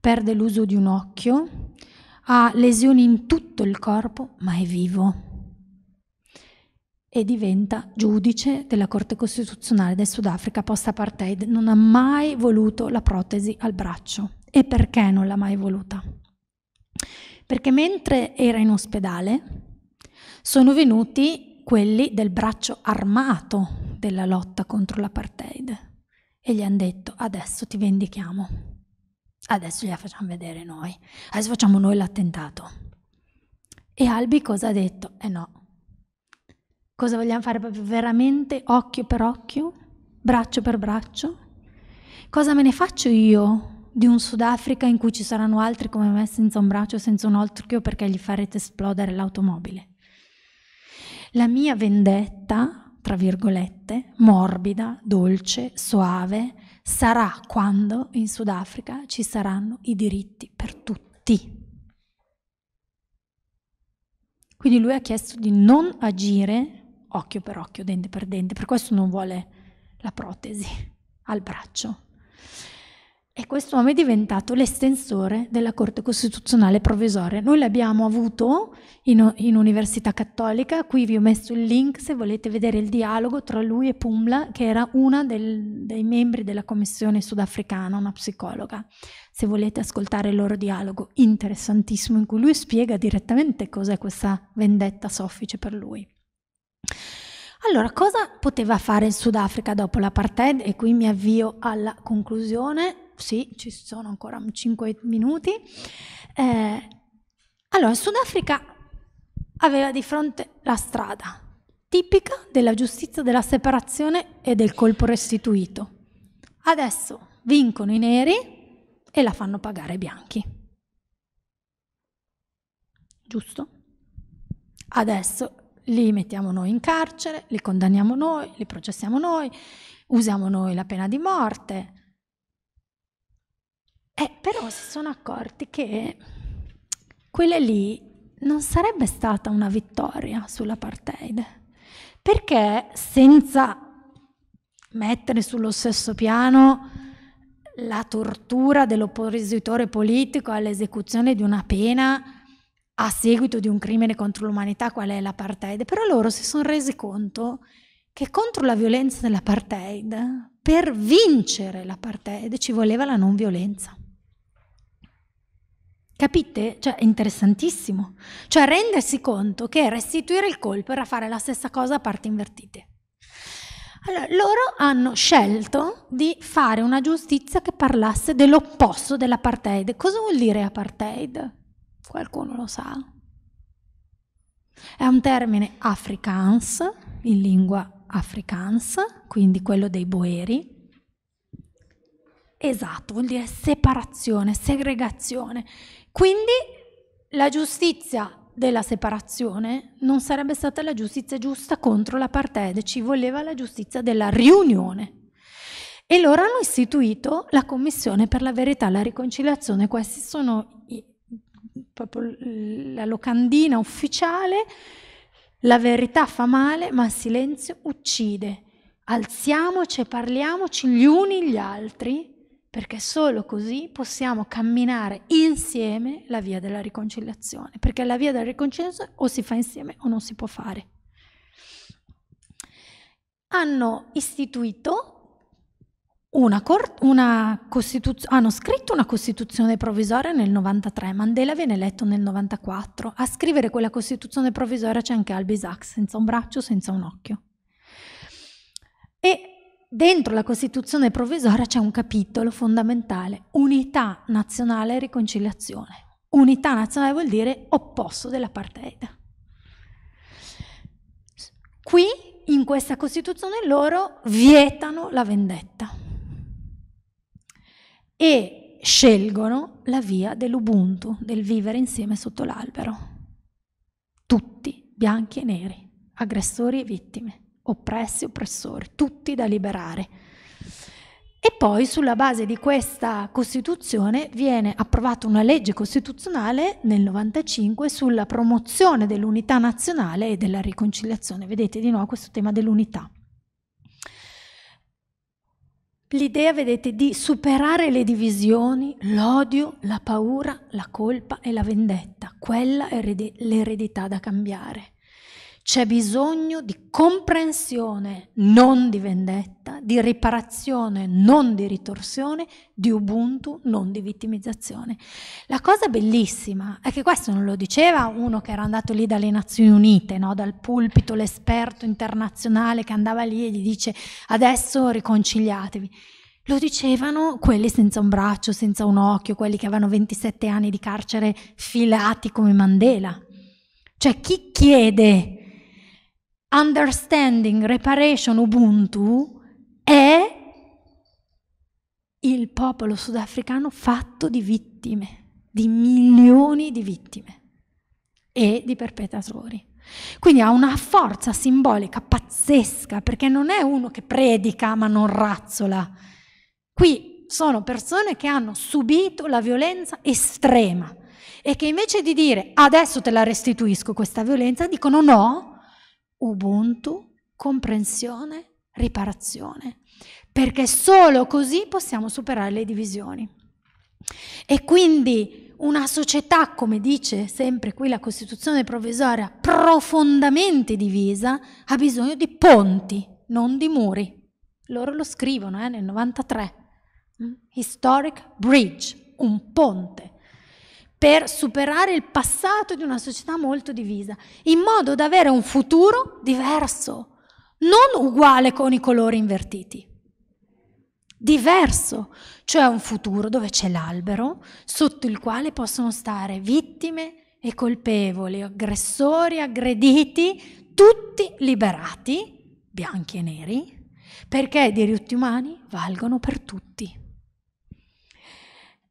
perde l'uso di un occhio, ha lesioni in tutto il corpo, ma è vivo e diventa giudice della Corte Costituzionale del Sudafrica post-apartheid. Non ha mai voluto la protesi al braccio. E perché non l'ha mai voluta? Perché mentre era in ospedale sono venuti quelli del braccio armato della lotta contro l'apartheid e gli hanno detto adesso ti vendichiamo, adesso gliela facciamo vedere noi, adesso facciamo noi l'attentato. E Albi cosa ha detto? Eh no, Cosa vogliamo fare proprio veramente occhio per occhio, braccio per braccio? Cosa me ne faccio io di un Sudafrica in cui ci saranno altri come me senza un braccio, senza un occhio perché gli farete esplodere l'automobile? La mia vendetta, tra virgolette, morbida, dolce, soave, sarà quando in Sudafrica ci saranno i diritti per tutti. Quindi lui ha chiesto di non agire occhio per occhio, dente per dente, per questo non vuole la protesi al braccio. E questo uomo è diventato l'estensore della Corte Costituzionale Provvisoria. Noi l'abbiamo avuto in, in, Università Cattolica, qui vi ho messo il link se volete vedere il dialogo tra lui e Pumla, che era una del, dei membri della commissione sudafricana, una psicologa. Se volete ascoltare il loro dialogo, interessantissimo, in cui lui spiega direttamente cos'è questa vendetta soffice per lui. Allora, cosa poteva fare il Sudafrica dopo l'apartheid? E qui mi avvio alla conclusione. Sì, ci sono ancora 5 minuti. Eh, allora, il Sudafrica aveva di fronte la strada tipica della giustizia della separazione e del colpo restituito. Adesso vincono i neri e la fanno pagare i bianchi. Giusto? Adesso li mettiamo noi in carcere, li condanniamo noi, li processiamo noi, usiamo noi la pena di morte. Eh, però si sono accorti che quella lì non sarebbe stata una vittoria sull'apartheid, perché senza mettere sullo stesso piano la tortura dell'oppositore politico all'esecuzione di una pena a seguito di un crimine contro l'umanità qual è l'apartheid, però loro si sono resi conto che contro la violenza dell'apartheid, per vincere l'apartheid ci voleva la non violenza. Capite? Cioè, è interessantissimo. Cioè, rendersi conto che restituire il colpo era fare la stessa cosa a parti invertite. Allora, loro hanno scelto di fare una giustizia che parlasse dell'opposto dell'apartheid. Cosa vuol dire apartheid? Qualcuno lo sa? È un termine afrikaans, in lingua afrikaans, quindi quello dei boeri. Esatto, vuol dire separazione, segregazione. Quindi la giustizia della separazione non sarebbe stata la giustizia giusta contro l'apartheid, ci voleva la giustizia della riunione. E loro hanno istituito la Commissione per la verità e la riconciliazione, questi sono i, proprio la locandina ufficiale, la verità fa male, ma il silenzio uccide. Alziamoci e parliamoci gli uni gli altri, perché solo così possiamo camminare insieme la via della riconciliazione, perché la via della riconciliazione o si fa insieme o non si può fare. Hanno istituito una, cor- una costituz- hanno scritto una Costituzione provvisoria nel 93, Mandela viene eletto nel 94. A scrivere quella Costituzione provvisoria c'è anche Albi Sachs, senza un braccio, senza un occhio. E dentro la Costituzione provvisoria c'è un capitolo fondamentale, unità nazionale e riconciliazione. Unità nazionale vuol dire opposto dell'apartheid. Qui, in questa Costituzione, loro vietano la vendetta e scelgono la via dell'Ubuntu, del vivere insieme sotto l'albero. Tutti, bianchi e neri, aggressori e vittime, oppressi e oppressori, tutti da liberare. E poi sulla base di questa Costituzione viene approvata una legge costituzionale nel 95 sulla promozione dell'unità nazionale e della riconciliazione. Vedete di nuovo questo tema dell'unità. L'idea, vedete, di superare le divisioni, l'odio, la paura, la colpa e la vendetta, quella è l'eredità da cambiare. C'è bisogno di comprensione, non di vendetta, di riparazione, non di ritorsione, di Ubuntu, non di vittimizzazione. La cosa bellissima è che questo non lo diceva uno che era andato lì dalle Nazioni Unite, no? dal pulpito, l'esperto internazionale che andava lì e gli dice adesso riconciliatevi. Lo dicevano quelli senza un braccio, senza un occhio, quelli che avevano 27 anni di carcere filati come Mandela. Cioè chi chiede Understanding Reparation Ubuntu è il popolo sudafricano fatto di vittime, di milioni di vittime e di perpetratori. Quindi ha una forza simbolica pazzesca perché non è uno che predica ma non razzola. Qui sono persone che hanno subito la violenza estrema e che invece di dire adesso te la restituisco questa violenza dicono no, ubuntu, comprensione, riparazione, perché solo così possiamo superare le divisioni. E quindi una società, come dice sempre qui la Costituzione provvisoria, profondamente divisa, ha bisogno di ponti, non di muri. Loro lo scrivono eh, nel 93. Mm? Historic Bridge, un ponte per superare il passato di una società molto divisa, in modo da avere un futuro diverso, non uguale con i colori invertiti. Diverso, cioè un futuro dove c'è l'albero sotto il quale possono stare vittime e colpevoli, aggressori, aggrediti, tutti liberati, bianchi e neri, perché i diritti umani valgono per tutti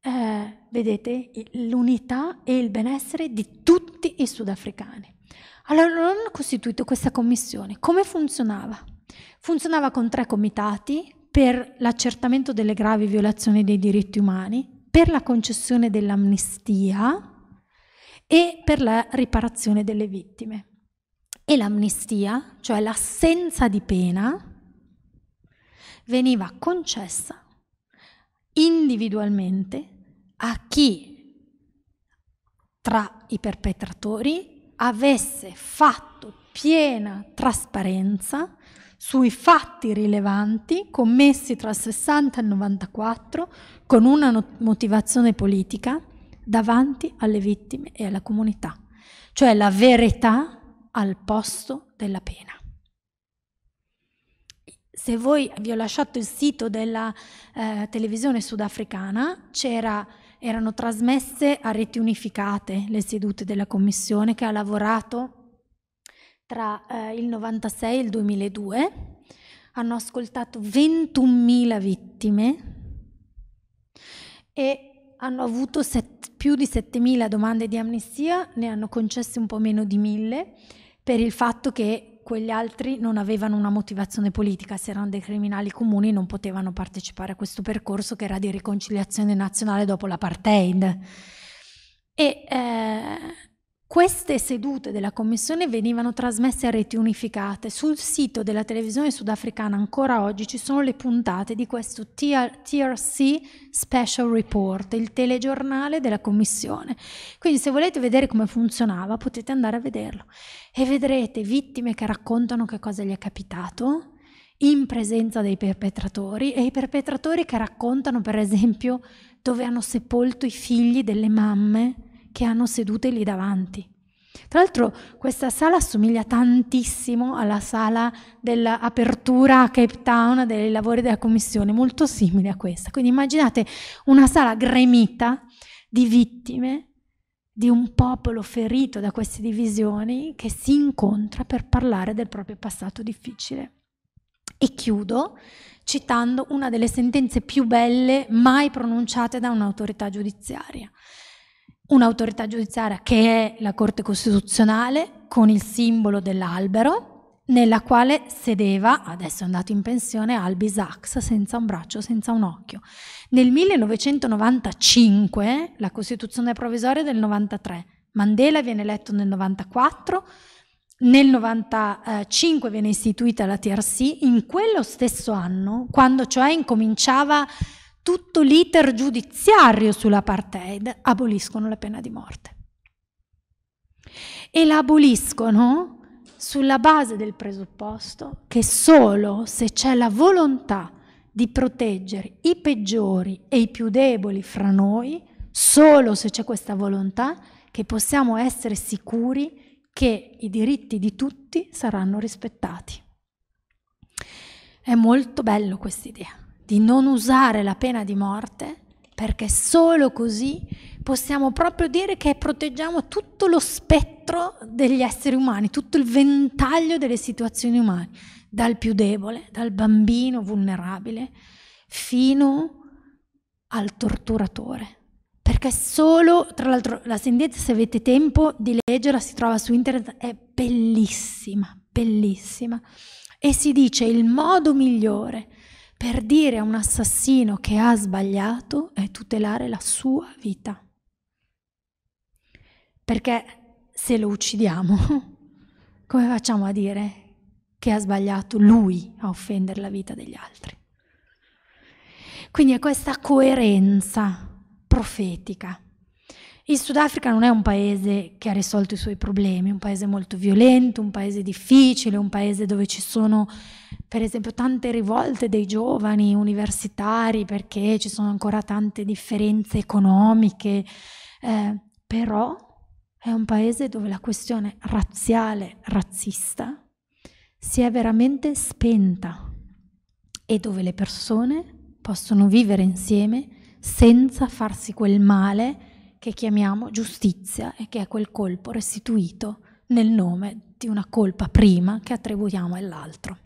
eh, vedete, l'unità e il benessere di tutti i sudafricani. Allora loro hanno costituito questa commissione. Come funzionava? Funzionava con tre comitati per l'accertamento delle gravi violazioni dei diritti umani, per la concessione dell'amnistia e per la riparazione delle vittime. E l'amnistia, cioè l'assenza di pena, veniva concessa individualmente a chi tra i perpetratori avesse fatto piena trasparenza sui fatti rilevanti commessi tra il 60 e il 94 con una no motivazione politica davanti alle vittime e alla comunità, cioè la verità al posto della pena. Se voi vi ho lasciato il sito della eh, televisione sudafricana, c'era erano trasmesse a reti unificate le sedute della commissione che ha lavorato tra eh, il 96 e il 2002, hanno ascoltato 21.000 vittime e hanno avuto set, più di 7.000 domande di amnistia, ne hanno concesse un po' meno di 1.000 per il fatto che quegli altri non avevano una motivazione politica, se erano dei criminali comuni non potevano partecipare a questo percorso che era di riconciliazione nazionale dopo l'apartheid. E eh, queste sedute della commissione venivano trasmesse a reti unificate. Sul sito della televisione sudafricana ancora oggi ci sono le puntate di questo TRC Special Report, il telegiornale della commissione. Quindi se volete vedere come funzionava potete andare a vederlo e vedrete vittime che raccontano che cosa gli è capitato in presenza dei perpetratori e i perpetratori che raccontano per esempio dove hanno sepolto i figli delle mamme che hanno sedute lì davanti. Tra l'altro questa sala assomiglia tantissimo alla sala dell'apertura a Cape Town dei lavori della commissione, molto simile a questa. Quindi immaginate una sala gremita di vittime di un popolo ferito da queste divisioni che si incontra per parlare del proprio passato difficile. E chiudo citando una delle sentenze più belle mai pronunciate da un'autorità giudiziaria un'autorità giudiziaria che è la Corte Costituzionale con il simbolo dell'albero nella quale sedeva, adesso è andato in pensione, Albi Sachs senza un braccio, senza un occhio. Nel 1995, la Costituzione provvisoria del 93, Mandela viene eletto nel 94, nel 95 viene istituita la TRC, in quello stesso anno, quando cioè incominciava tutto l'iter giudiziario sull'apartheid, aboliscono la pena di morte. E la aboliscono sulla base del presupposto che solo se c'è la volontà di proteggere i peggiori e i più deboli fra noi, solo se c'è questa volontà, che possiamo essere sicuri che i diritti di tutti saranno rispettati. È molto bello idea di non usare la pena di morte, perché solo così possiamo proprio dire che proteggiamo tutto lo spettro degli esseri umani, tutto il ventaglio delle situazioni umane, dal più debole, dal bambino vulnerabile, fino al torturatore. Perché solo, tra l'altro, la sentenza, se avete tempo di leggerla, si trova su internet, è bellissima, bellissima. E si dice il modo migliore per dire a un assassino che ha sbagliato è tutelare la sua vita. Perché se lo uccidiamo, come facciamo a dire che ha sbagliato lui a offendere la vita degli altri? Quindi è questa coerenza profetica il Sudafrica non è un paese che ha risolto i suoi problemi, è un paese molto violento, un paese difficile, un paese dove ci sono per esempio tante rivolte dei giovani universitari perché ci sono ancora tante differenze economiche, eh, però è un paese dove la questione razziale, razzista, si è veramente spenta e dove le persone possono vivere insieme senza farsi quel male che chiamiamo giustizia e che è quel colpo restituito nel nome di una colpa prima che attribuiamo all'altro.